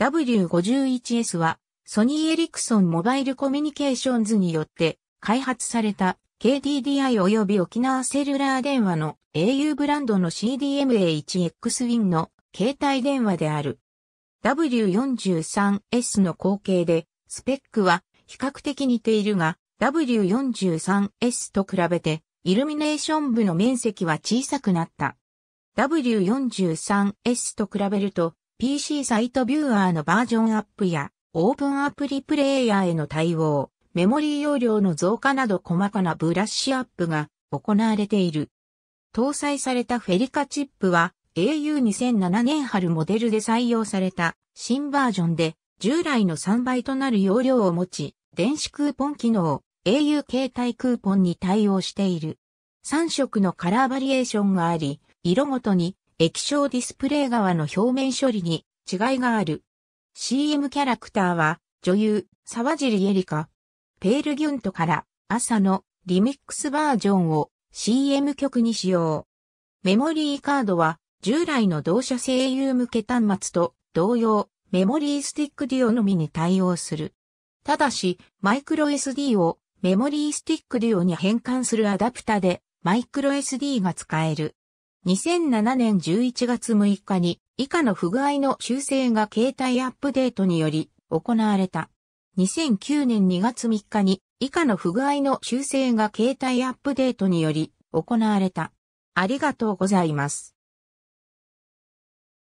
W51S は、ソニーエリクソンモバイルコミュニケーションズによって開発された KDDI 及び沖縄セルラー電話の au ブランドの CDMA1X Win の携帯電話である。W43S の後継で、スペックは比較的似ているが、W43S と比べて、イルミネーション部の面積は小さくなった。W43S と比べると、PC サイトビューアーのバージョンアップや、オープンアプリプレイヤーへの対応、メモリー容量の増加など細かなブラッシュアップが行われている。搭載されたフェリカチップは AU2007 年春モデルで採用された新バージョンで従来の3倍となる容量を持ち、電子クーポン機能 au 携帯クーポンに対応している。3色のカラーバリエーションがあり、色ごとに液晶ディスプレイ側の表面処理に違いがある。CM キャラクターは女優沢尻エリカ。ペールギュントから朝のリミックスバージョンを CM 曲に使用。メモリーカードは従来の同社声優向け端末と同様メモリースティックデュオのみに対応する。ただし、マイクロ SD をメモリースティックデュオに変換するアダプタでマイクロ SD が使える。2007年11月6日に以下の不具合の修正が携帯アップデートにより行われた。2009年2月3日に以下の不具合の修正が携帯アップデートにより行われた。ありがとうございます。